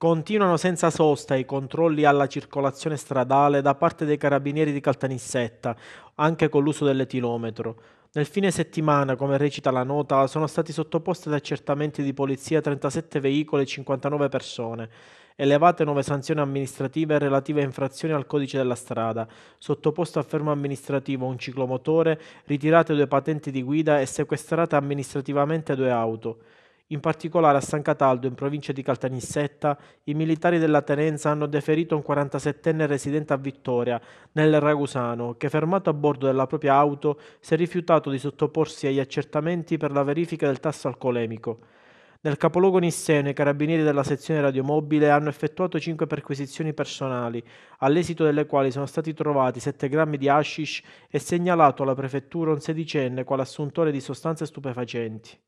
Continuano senza sosta i controlli alla circolazione stradale da parte dei carabinieri di Caltanissetta, anche con l'uso dell'etilometro. Nel fine settimana, come recita la nota, sono stati sottoposti ad accertamenti di polizia 37 veicoli e 59 persone, elevate nuove sanzioni amministrative relative a infrazioni al codice della strada, sottoposto a fermo amministrativo un ciclomotore, ritirate due patenti di guida e sequestrate amministrativamente due auto. In particolare a San Cataldo, in provincia di Caltanissetta, i militari della tenenza hanno deferito un 47enne residente a Vittoria, nel Ragusano, che fermato a bordo della propria auto si è rifiutato di sottoporsi agli accertamenti per la verifica del tasso alcolemico. Nel capoluogo nisseno i carabinieri della sezione radiomobile hanno effettuato 5 perquisizioni personali, all'esito delle quali sono stati trovati 7 grammi di hashish e segnalato alla prefettura un sedicenne quale assuntore di sostanze stupefacenti.